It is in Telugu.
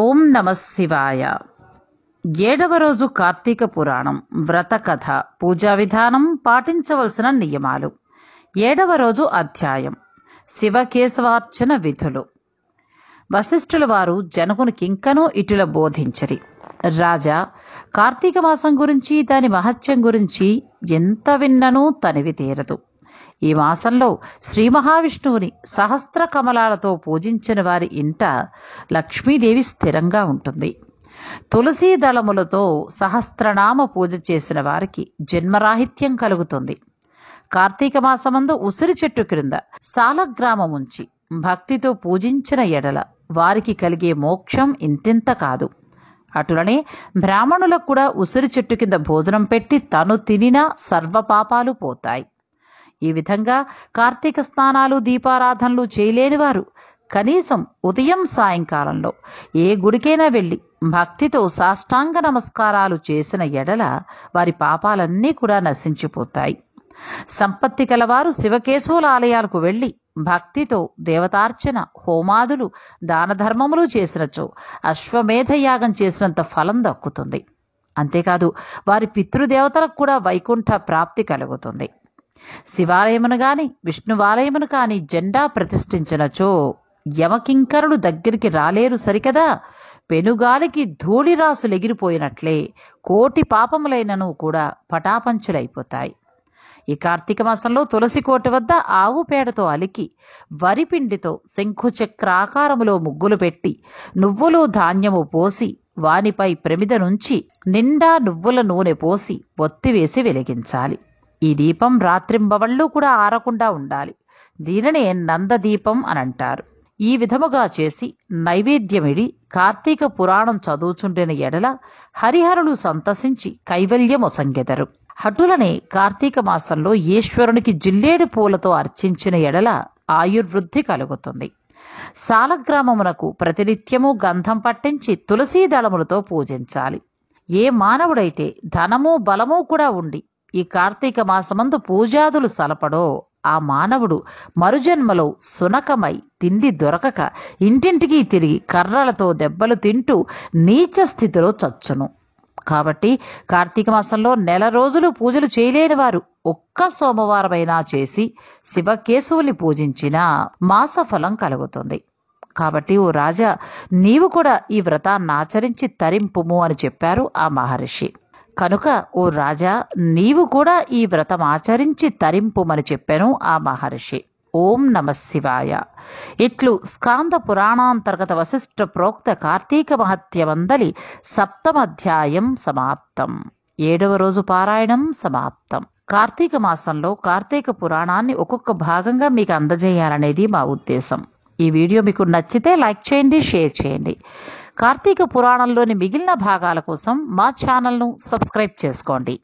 ఓం నమ శివాయ ఏడవ రోజు కార్తీక పురాణం వ్రత కథ పూజా విధానం పాటించవలసిన నియమాలు ఏడవ రోజు అధ్యాయం శివకేశవార్చన విధులు వశిష్ఠుల వారు జనకుని కింకనో ఇటుల బోధించరి రాజా కార్తీక మాసం గురించి దాని మహత్యం గురించి ఎంత విన్ననూ తనివి తీరదు ఈ మాసంలో శ్రీ మహావిష్ణువుని సహస్ర కమలాలతో పూజించిన వారి ఇంట లక్ష్మీదేవి స్థిరంగా ఉంటుంది తులసీ దళములతో సహస్రనామ పూజ చేసిన వారికి జన్మరాహిత్యం కలుగుతుంది కార్తీక మాసమందు ఉసిరి చెట్టు క్రింద సాలగ్రామం ఉంచి భక్తితో పూజించిన ఎడల వారికి కలిగే మోక్షం ఇంతింత కాదు అటులనే బ్రాహ్మణులకు కూడా ఉసిరి చెట్టు కింద భోజనం పెట్టి తను తినినా సర్వపాపాలు పోతాయి ఈ విధంగా కార్తీక స్నానాలు దీపారాధనలు చేయలేనివారు కనీసం ఉదయం సాయంకాలంలో ఏ గుడికైనా వెళ్ళి భక్తితో సాష్టాంగ నమస్కారాలు చేసిన ఎడల వారి పాపాలన్నీ కూడా నశించిపోతాయి సంపత్తి కలవారు శివకేశవుల ఆలయాలకు వెళ్ళి భక్తితో దేవతార్చన హోమాదులు దాన ధర్మములు చేసినచో అశ్వమేధ యాగం చేసినంత ఫలం దక్కుతుంది అంతేకాదు వారి పితృదేవతలకు కూడా వైకుంఠ ప్రాప్తి కలుగుతుంది శివాలయమును గాని విష్ణువాలయమును కాని జెండా ప్రతిష్ఠించినచో యమకింకరులు దగ్గరికి రాలేరు సరికదా పెనుగాలికి ధూళిరాసులు ఎగిరిపోయినట్లే కోటి పాపములైనను కూడా పటాపంచులైపోతాయి ఈ కార్తీక మాసంలో తులసి కోట వద్ద ఆవు పేడతో అలికి వరిపిండితో శంఖుచక్రాకారములో ముగ్గులు పెట్టి నువ్వులు ధాన్యము పోసి వానిపై ప్రమిద నుంచి నిండా నువ్వుల నూనె పోసి ఒత్తివేసి వెలిగించాలి ఈ దీపం రాత్రింబవళ్ళు కూడా ఆరకుండా ఉండాలి దీనినే నందదీపం అని అంటారు ఈ విధముగా చేసి నైవేద్యమిడి కార్తీక పురాణం చదువుచుండిన ఎడల హరిహరులు సంతసించి సంగెదరు హటులనే కార్తీక మాసంలో ఈశ్వరునికి జిల్లేడు పూలతో అర్చించిన ఎడల ఆయుర్వృద్ధి కలుగుతుంది సాలగ్రామమునకు ప్రతినిత్యము గంధం పట్టించి తులసీ దళములతో పూజించాలి ఏ మానవుడైతే ధనము బలము కూడా ఉండి ఈ కార్తీక మాసమందు పూజాదులు సలపడో ఆ మానవుడు మరుజన్మలో సునకమై తిండి దొరకక ఇంటింటికి తిరిగి కర్రలతో దెబ్బలు తింటూ నీచ స్థితిలో చచ్చును కాబట్టి కార్తీక మాసంలో నెల రోజులు పూజలు చేయలేని వారు ఒక్క సోమవారమైనా చేసి శివకేశవుని పూజించిన మాసఫలం కలుగుతుంది కాబట్టి ఓ రాజా నీవు కూడా ఈ వ్రతాన్ని ఆచరించి తరింపుము అని చెప్పారు ఆ మహర్షి కనుక ఓ రాజా నీవు కూడా ఈ వ్రతం ఆచరించి తరింపుమని చెప్పాను ఆ మహర్షి ఓం నమ శివాయ ఇట్లు స్కాంద పురాణాంతర్గత వశిష్ఠ ప్రోక్త కార్తీక మహత్య వందలి సప్తమధ్యాయం సమాప్తం ఏడవ రోజు పారాయణం సమాప్తం కార్తీక మాసంలో కార్తీక పురాణాన్ని ఒక్కొక్క భాగంగా మీకు అందజేయాలనేది మా ఉద్దేశం ఈ వీడియో మీకు నచ్చితే లైక్ చేయండి షేర్ చేయండి కార్తీక పురాణంలోని మిగిలిన భాగాల కోసం మా ఛానల్ను సబ్స్క్రైబ్ చేసుకోండి